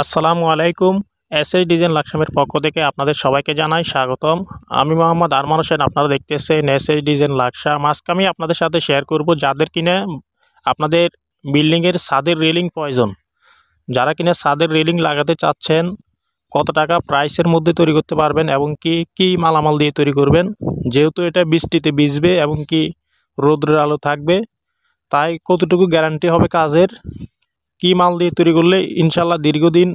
আসসালামু আলাইকুম S S design লাকসামের পক্ষ থেকে আপনাদের সবাইকে জানাই স্বাগতম আমি মোহাম্মদ আরমান হোসেন আপনারা দেখতেছেন এস ডিজাইন লাকসাম আজকে আমি আপনাদের সাথে শেয়ার করব যাদের কিনে আপনাদের বিল্ডিংয়ের সাদের রেলিং প্রয়োজন যারা কিনে সাদের রেলিং লাগাতে চাচ্ছেন কত টাকা প্রাইসের মধ্যে তৈরি করতে পারবেন এবং কি কি মালামাল দিয়ে তৈরি করবেন যেহেতু এটা বৃষ্টিতে ভিজবে এবং কি রোদ্রের আলো থাকবে তাই কতটুকু গ্যারান্টি হবে কাজের কি মাল দিয়ে তৈরি করলে ইনশাল্লাহ দীর্ঘদিন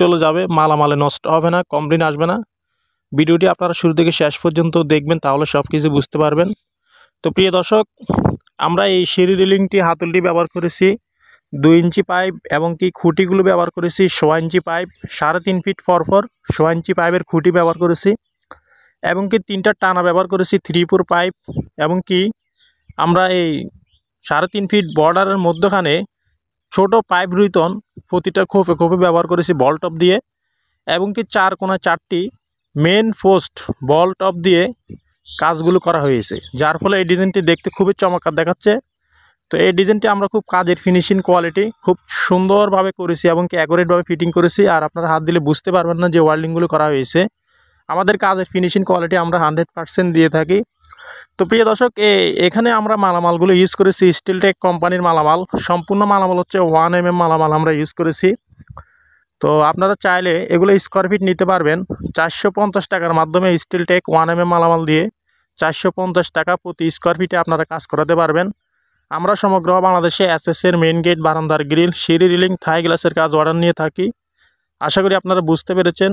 চলে যাবে মালামালে নষ্ট হবে না কমপ্লেন আসবে না ভিডিওটি আপনারা শুরু থেকে শেষ পর্যন্ত দেখবেন তাহলে সব কিছু বুঝতে পারবেন তো প্রিয় দর্শক আমরা এই সিঁড়ি রিলিংটি হাতুলটি ব্যবহার করেছি দুই ইঞ্চি পাইপ এবং কি খুঁটিগুলো ব্যবহার করেছি সোয়া ইঞ্চি পাইপ সাড়ে তিন ফিট পরপর সোয়া ইঞ্চি পাইপের খুঁটি ব্যবহার করেছি এবং কি তিনটা টানা ব্যবহার করেছি থ্রিপুর পাইপ এবং কি আমরা এই সাড়ে তিন ফিট বর্ডারের মধ্যখানে ছোট পাইপ রুইতন প্রতিটা খোপে খোপে ব্যবহার করেছি বল টপ দিয়ে এবং কি চার কোনা চারটি মেন পোস্ট বল টপ দিয়ে কাজগুলো করা হয়েছে যার ফলে এই ডিজাইনটি দেখতে খুবই চমৎকার দেখাচ্ছে তো এই ডিজাইনটি আমরা খুব কাজের ফিনিশিং কোয়ালিটি খুব সুন্দরভাবে করেছি এবং কি অ্যাকোরেটভাবে ফিটিং করেছি আর আপনারা হাত দিলে বুঝতে পারবেন না যে ওয়ার্ল্ডিংগুলো করা হয়েছে আমাদের কাজের ফিনিশিং কোয়ালিটি আমরা হান্ড্রেড পার্সেন্ট দিয়ে থাকি তো প্রিয় দর্শক এখানে আমরা মালামালগুলো ইউজ করেছি স্টিলটেক কোম্পানির মালামাল সম্পূর্ণ মালামাল হচ্ছে ওয়ান এম এম মালামাল আমরা ইউজ করেছি তো আপনারা চাইলে এগুলো স্কোয়ার ফিট নিতে পারবেন চারশো পঞ্চাশ টাকার মাধ্যমে স্টিলটেক ওয়ান এম এম মালামাল দিয়ে চারশো পঞ্চাশ টাকা প্রতি স্কোয়ার ফিটে আপনারা কাজ করাতে পারবেন আমরা সমগ্র বাংলাদেশে এসএসের মেন গেট বারান্দার গ্রিল সিঁড়ি রিলিং থাই গ্লাসের কাজ অর্ডার নিয়ে থাকি আশা করি আপনারা বুঝতে পেরেছেন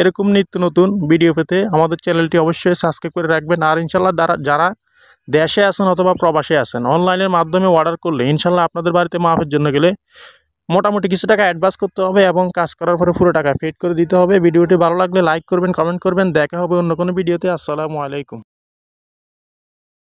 এরকম নিত্য নতুন ভিডিও পেতে আমাদের চ্যানেলটি অবশ্যই সাবস্ক্রাইব করে রাখবেন আর ইনশাল্লাহ যারা দেশে আছেন অথবা প্রবাসে আছেন অনলাইনের মাধ্যমে অর্ডার করলে ইনশাল্লাহ আপনাদের বাড়িতে মাফের জন্য গেলে মোটামুটি কিছু টাকা অ্যাডভান্স করতে হবে এবং কাজ করার পরে পুরো টাকা ফেড করে দিতে হবে ভিডিওটি ভালো লাগলে লাইক করবেন কমেন্ট করবেন দেখা হবে অন্য কোনো ভিডিওতে আসসালামু আলাইকুম